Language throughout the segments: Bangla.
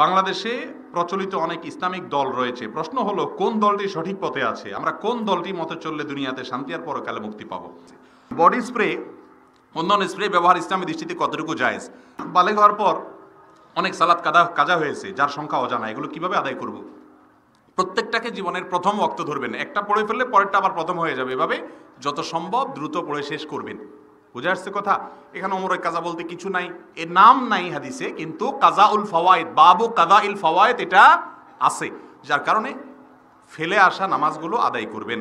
বাংলাদেশে প্রচলিত অনেক ইসলামিক দল রয়েছে প্রশ্ন হলো কোন দলটি সঠিক পথে আছে আমরা কোন দলটি মতে চললে দুনিয়াতে শান্তি আর পরকালে মুক্তি পাব বডি স্প্রে অন্যান্য স্প্রে ব্যবহার ইসলামী দৃষ্টিতে কতটুকু যায় বালে হওয়ার পর অনেক সালাদ কাদা কাজা হয়েছে যার সংখ্যা অজানা এগুলো কিভাবে আদায় করব। প্রত্যেকটাকে জীবনের প্রথম অক্ত ধরবেন একটা পড়ে ফেললে পরেরটা আবার প্রথম হয়ে যাবে এভাবে যত সম্ভব দ্রুত পড়ে শেষ করবেন বুঝে আসছে কথা এখানে অমরের কাজা বলতে কিছু নাই এর নাম নাই হাদিসে কিন্তু কাজা উল ফওয়ায়দ বাবু কাজা ইল ফওয়ায়েদ এটা আছে যার কারণে ফেলে আসা নামাজগুলো আদায় করবেন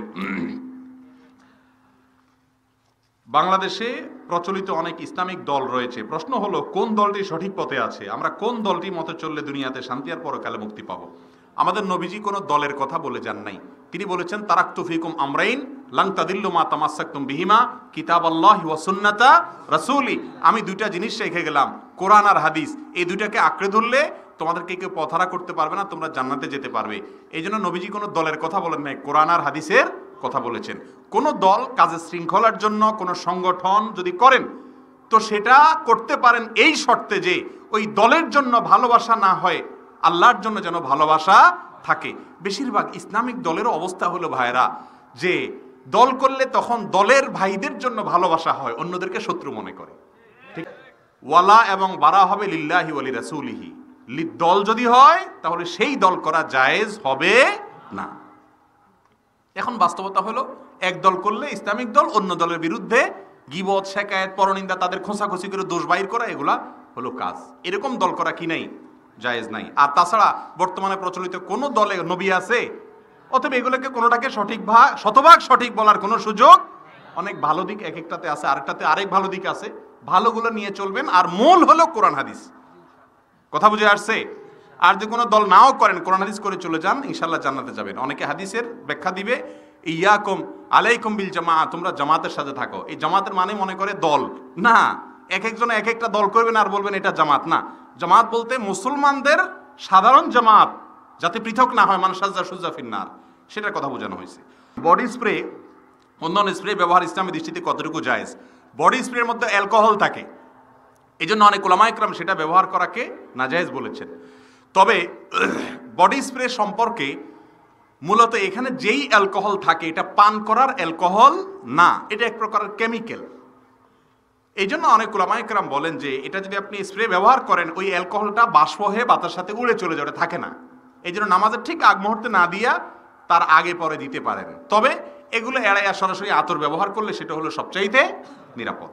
বাংলাদেশে প্রচলিত অনেক ইসলামিক দল রয়েছে প্রশ্ন হলো কোন দলটি সঠিক পথে আছে আমরা কোন দলটি মতে চললে দুনিয়াতে শান্তি আর পরকালে মুক্তি পাবো আমাদের নবীজি কোনো দলের কথা বলে যান নাই তিনি বলেছেন তারাক্তু আমরাইন লাং তাদিল্লু মা তামাসাক্তুম বিহিমা কিতাব আল্লাহ ওয়া সুন্নাতা আমি দুইটা জিনিস রেখে গেলাম কোরআন আর হাদিস এই দুইটাকে আঁকড়ে ধরলে তোমাদেরকে কেউ পথারা করতে পারবে না তোমরা জান্নাতে যেতে পারবে এই জন্য নবীজি কোনো দলের কথা বলেন নাই কোরআন আর হাদিসের কথা বলেছেন কোনো দল কাজের শৃঙ্খলার জন্য কোনো সংগঠন যদি করেন তো সেটা করতে পারেন এই শর্তে যে ওই দলের জন্য ভালোবাসা না হয় আল্লাহর জন্য যেন ভালোবাসা থাকে বেশিরভাগ ইসলামিক দলেরও অবস্থা হলো ভাইরা যে দল করলে তখন দলের ভাইদের জন্য ভালোবাসা হয় অন্যদেরকে শত্রু মনে করে ঠিক ওয়ালা এবং বারা হবে লিল্লাহি ওয়ালি রাসুলিহি দল যদি হয় তাহলে সেই দল করা জায়েজ হবে না এখন বাস্তবতা হলো এক দল করলে ইসলামিক দল অন্য দলের বিরুদ্ধে গিবত শেখায়ত পরনিন্দা তাদের খোঁসাখুঁসি করে দোষ বাইর করা এগুলা হলো কাজ এরকম দল করা কি নাই জায়েজ নাই আর তাছাড়া বর্তমানে প্রচলিত কোনো দলে নবী আছে অথবা এগুলোকে কোনোটাকে সঠিক ভাগ শতভাগ সঠিক বলার কোনো সুযোগ অনেক ভালো দিক এক একটাতে আছে আরেকটাতে আরেক ভালো দিক আছে ভালোগুলো নিয়ে চলবেন আর মূল হলো কোরআন হাদিস কথা বুঝে আসছে আর যদি কোনো দল নাও করেন কোরআন হাদিস করে চলে যান ইনশাল্লাহ জান্নাতে যাবেন অনেকে হাদিসের ব্যাখ্যা দিবে ইয়াকুম আলাইকুম বিল জামা তোমরা জামাতের সাথে থাকো এই জামাতের মানে মনে করে দল না এক একজনে এক একটা দল করবেন আর বলবেন এটা জামাত না জামাত বলতে মুসলমানদের সাধারণ জামাত যাতে পৃথক না হয় মানুষ সাজা সুজা ফিন্নার সেটার কথা বোঝানো হয়েছে বডি স্প্রে অন্যান্য স্প্রে ব্যবহার ইসলামী দৃষ্টিতে কতটুকু যায়জ বডি স্প্রের মধ্যে অ্যালকোহল থাকে এই জন্য অনেক ওলামাইকরাম সেটা ব্যবহার করাকে নাজায়েজ বলেছেন তবে বডি স্প্রে সম্পর্কে মূলত এখানে যেই অ্যালকোহল থাকে এটা পান করার অ্যালকোহল না এটা এক প্রকারের কেমিক্যাল এই জন্য অনেক ওলামাইকরাম বলেন যে এটা যদি আপনি স্প্রে ব্যবহার করেন ওই অ্যালকোহলটা বাষ্প হয়ে বাতার সাথে উড়ে চলে যাবে থাকে না এই জন্য নামাজের ঠিক আগ মুহূর্তে না দিয়া তার আগে পরে দিতে পারেন তবে এগুলো এড়াইয়া সরাসরি আতর ব্যবহার করলে সেটা হলো সবচাইতে নিরাপদ